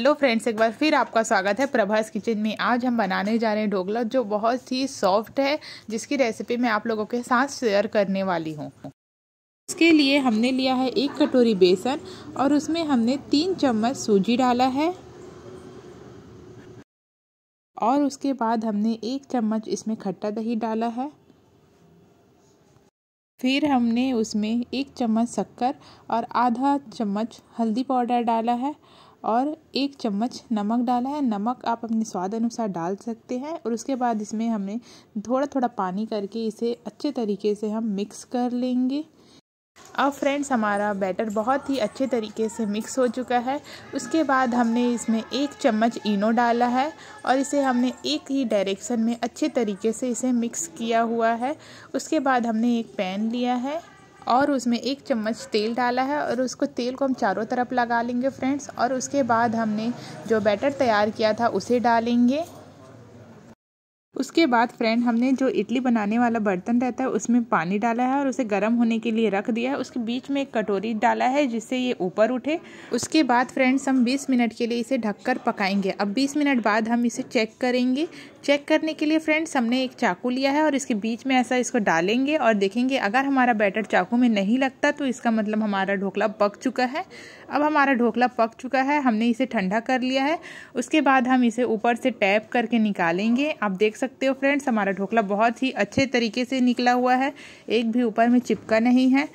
hello friends एक बार फिर आपका स्वागत है प्रभास किचन में आज हम बनाने जा रहे हैं ढोकला जो बहुत ही सॉफ्ट है जिसकी रेसिपी मैं आप लोगों के साथ शेयर करने वाली हूँ इसके लिए हमने लिया है एक कटोरी बेसन और उसमें हमने तीन चम्मच सूजी डाला है और उसके बाद हमने एक चम्मच इसमें खट्टा दही डाला है फिर हमने उसमें एक चम्मच शक्कर और आधा चम्मच हल्दी पाउडर डाला है और एक चम्मच नमक डाला है नमक आप अपने स्वाद अनुसार डाल सकते हैं और उसके बाद इसमें हमने थोड़ा थोड़ा पानी करके इसे अच्छे तरीके से हम मिक्स कर लेंगे अब फ्रेंड्स हमारा बैटर बहुत ही अच्छे तरीके से मिक्स हो चुका है उसके बाद हमने इसमें एक चम्मच इनो डाला है और इसे हमने एक ही डायरेक्शन में अच्छे तरीके से इसे मिक्स किया हुआ है उसके बाद हमने एक पैन लिया है और उसमें एक चम्मच तेल डाला है और उसको तेल को हम चारों तरफ लगा लेंगे फ्रेंड्स और उसके बाद हमने जो बैटर तैयार किया था उसे डालेंगे उसके बाद फ्रेंड हमने जो इडली बनाने वाला बर्तन रहता है उसमें पानी डाला है और उसे गर्म होने के लिए रख दिया है उसके बीच में एक कटोरी डाला है जिससे ये ऊपर उठे उसके बाद फ्रेंड्स हम 20 मिनट के लिए इसे ढककर पकाएंगे अब 20 मिनट बाद हम इसे चेक करेंगे चेक करने के लिए फ्रेंड्स हमने एक चाकू लिया है और इसके बीच में ऐसा इसको डालेंगे और देखेंगे अगर हमारा बैटर चाकू में नहीं लगता तो इसका मतलब हमारा ढोकला पक चुका है अब हमारा ढोकला पक चुका है हमने इसे ठंडा कर लिया है उसके बाद हम इसे ऊपर से टैप करके निकालेंगे आप देख सकते हो फ्रेंड्स हमारा ढोकला बहुत ही अच्छे तरीके से निकला हुआ है एक भी ऊपर में चिपका नहीं है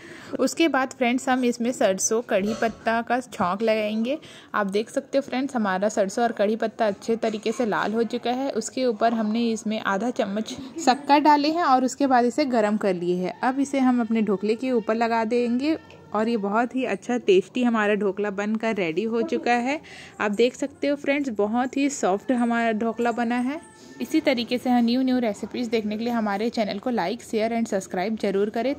उसके बाद फ्रेंड्स हम इसमें सरसों कढ़ी पत्ता का छौंक लगाएंगे आप देख सकते हो फ्रेंड्स हमारा सरसों और कढ़ी पत्ता अच्छे तरीके से लाल हो चुका है उसके ऊपर हमने इसमें आधा चम्मच शक्कर डाले हैं और उसके बाद इसे गर्म कर लिए है अब इसे हम अपने ढोकले के ऊपर लगा देंगे और ये बहुत ही अच्छा टेस्टी हमारा ढोकला बनकर रेडी हो चुका है आप देख सकते हो फ्रेंड्स बहुत ही सॉफ्ट हमारा ढोकला बना है इसी तरीके से न्यू न्यू रेसिपीज़ देखने के लिए हमारे चैनल को लाइक शेयर एंड सब्सक्राइब जरूर करें